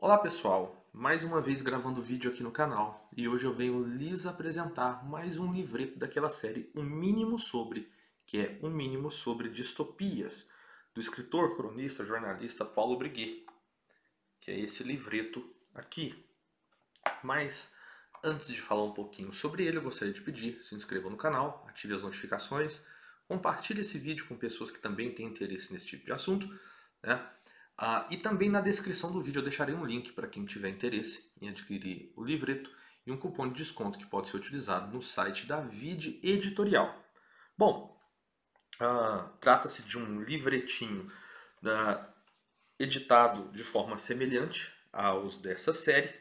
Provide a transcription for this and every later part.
Olá pessoal, mais uma vez gravando vídeo aqui no canal e hoje eu venho lhes apresentar mais um livreto daquela série Um Mínimo Sobre, que é Um Mínimo Sobre Distopias, do escritor, cronista, jornalista Paulo Briguet, que é esse livreto aqui. Mas antes de falar um pouquinho sobre ele, eu gostaria de pedir, se inscreva no canal, ative as notificações, compartilhe esse vídeo com pessoas que também têm interesse nesse tipo de assunto, né? Ah, e também na descrição do vídeo eu deixarei um link para quem tiver interesse em adquirir o livreto e um cupom de desconto que pode ser utilizado no site da Vide Editorial. Bom, ah, trata-se de um livretinho né, editado de forma semelhante aos dessa série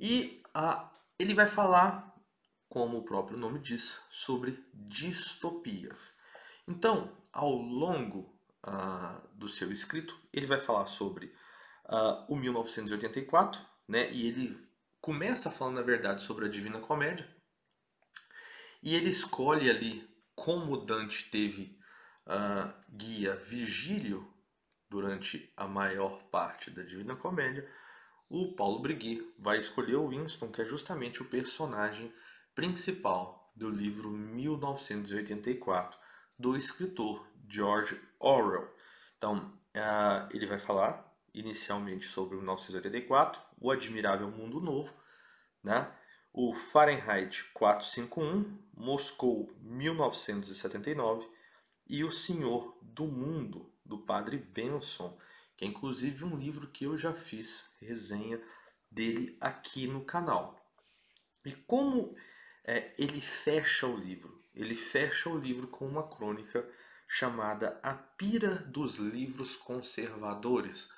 e ah, ele vai falar, como o próprio nome diz, sobre distopias. Então, ao longo uh, do seu escrito. Ele vai falar sobre uh, o 1984, né? E ele começa falando, na verdade, sobre a Divina Comédia. E ele escolhe ali como Dante teve uh, guia Virgílio durante a maior parte da Divina Comédia. O Paulo Brigui vai escolher o Winston, que é justamente o personagem principal do livro 1984 do escritor George Orwell. Então, uh, ele vai falar inicialmente sobre 1984, O Admirável Mundo Novo, né? o Fahrenheit 451, Moscou 1979 e O Senhor do Mundo, do Padre Benson, que é inclusive um livro que eu já fiz resenha dele aqui no canal. E como é, ele fecha o livro? Ele fecha o livro com uma crônica chamada A Pira dos Livros Conservadores,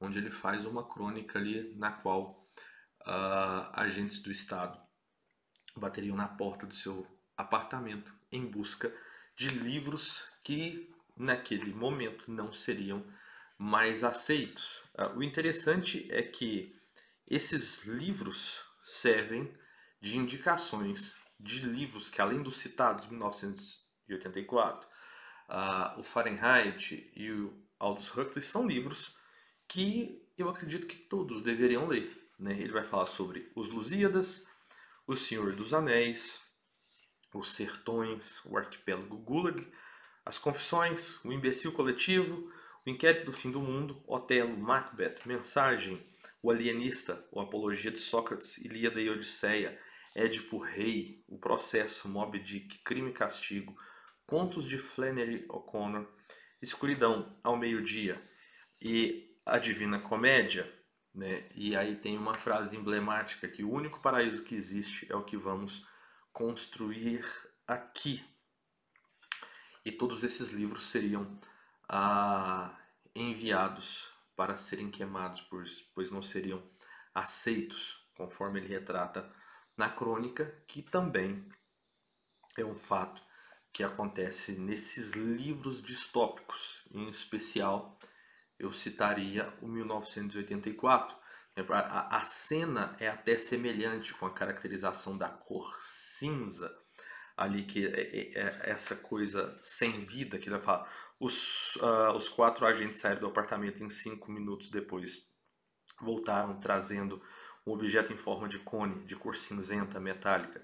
onde ele faz uma crônica ali na qual uh, agentes do Estado bateriam na porta do seu apartamento em busca de livros que naquele momento não seriam mais aceitos. Uh, o interessante é que esses livros servem de indicações de livros que, além dos citados 1984, uh, o Fahrenheit e o Aldous Huxley são livros que eu acredito que todos deveriam ler. Né? Ele vai falar sobre os Lusíadas, o Senhor dos Anéis, os Sertões, o Arquipélago Gulag, as Confissões, o Imbecil Coletivo, o Inquérito do Fim do Mundo, Otelo, Macbeth, Mensagem, o Alienista, o Apologia de Sócrates, Ilíada e Odisseia, Édipo Rei, o Processo, Mob Dick, Crime e Castigo, Contos de Flannery O'Connor, Escuridão ao Meio-Dia e A Divina Comédia. Né? E aí tem uma frase emblemática que o único paraíso que existe é o que vamos construir aqui. E todos esses livros seriam ah, enviados para serem queimados, pois não seriam aceitos, conforme ele retrata na crônica, que também é um fato que acontece nesses livros distópicos. Em especial, eu citaria o 1984. É, a, cena é até semelhante com a caracterização da cor cinza ali que é, é, é essa coisa sem vida que ele fala. Os, uh, os quatro agentes saíram do apartamento em cinco minutos depois. Voltaram trazendo um objeto em forma de cone, de cor cinzenta, metálica.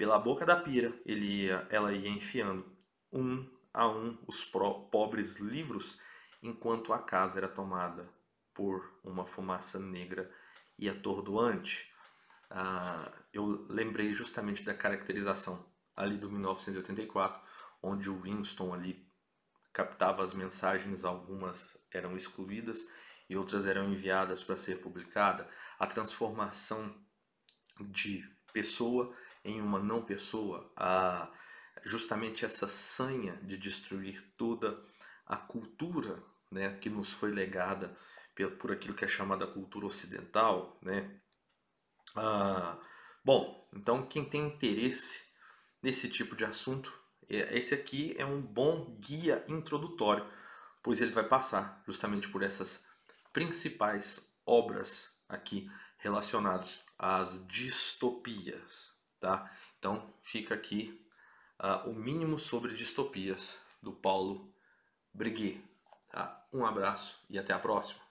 Pela boca da pira, ele ia, ela ia enfiando, um a um, os pobres livros, enquanto a casa era tomada por uma fumaça negra e atordoante. Ah, eu lembrei justamente da caracterização ali do 1984, onde o Winston ali captava as mensagens, algumas eram excluídas e outras eram enviadas para ser publicada. A transformação de pessoa em uma não pessoa a justamente essa sanha de destruir toda a cultura né, que nos foi legada por aquilo que é chamada cultura ocidental. Né? Ah, bom, então quem tem interesse nesse tipo de assunto, é, esse aqui é um bom guia introdutório, pois ele vai passar justamente por essas principais obras aqui relacionadas às distopias. Tá? Então fica aqui uh, o mínimo sobre distopias do Paulo Brigui. Tá? Um abraço e até a próxima.